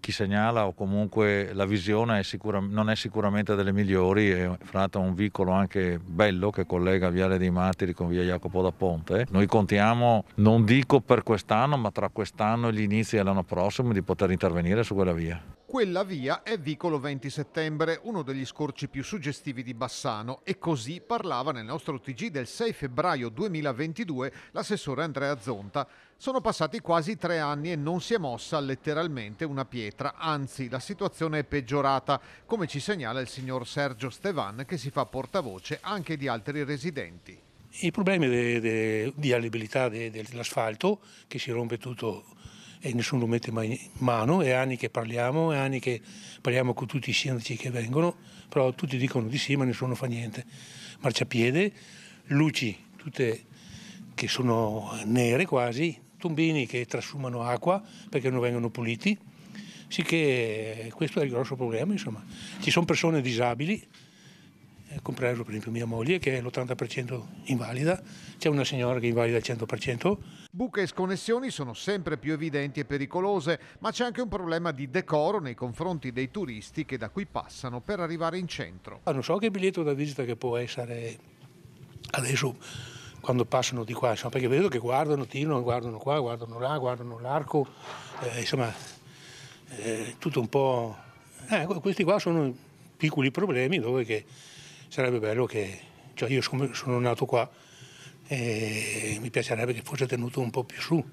chi segnala o comunque la visione è sicura, non è sicuramente delle migliori, è fra l'altro un vicolo anche bello che collega Viale dei Martiri con via Jacopo da Ponte. Noi contiamo, non dico per quest'anno, ma tra quest'anno e gli inizi dell'anno prossimo di poter intervenire su quella via. Quella via è Vicolo 20 Settembre, uno degli scorci più suggestivi di Bassano e così parlava nel nostro TG del 6 febbraio 2022 l'assessore Andrea Zonta. Sono passati quasi tre anni e non si è mossa letteralmente una pietra, anzi la situazione è peggiorata, come ci segnala il signor Sergio Stevan che si fa portavoce anche di altri residenti. I problemi di de, de, de, dell'asfalto, che si rompe tutto e nessuno lo mette mai in mano, è anni che parliamo, è anni che parliamo con tutti i sindaci che vengono, però tutti dicono di sì ma nessuno fa niente. Marciapiede, luci tutte che sono nere quasi, tombini che trasumano acqua perché non vengono puliti, sì che questo è il grosso problema insomma. Ci sono persone disabili eh, compreso per esempio mia moglie che è l'80% invalida, c'è una signora che è invalida al 100%. Buche e sconnessioni sono sempre più evidenti e pericolose, ma c'è anche un problema di decoro nei confronti dei turisti che da qui passano per arrivare in centro. Ah, non so che biglietto da visita che può essere adesso quando passano di qua, insomma, perché vedo che guardano, tirano, guardano qua, guardano là, guardano l'arco, eh, insomma, eh, tutto un po'... Eh, questi qua sono piccoli problemi dove che sarebbe bello che, cioè io sono nato qua e mi piacerebbe che fosse tenuto un po' più su.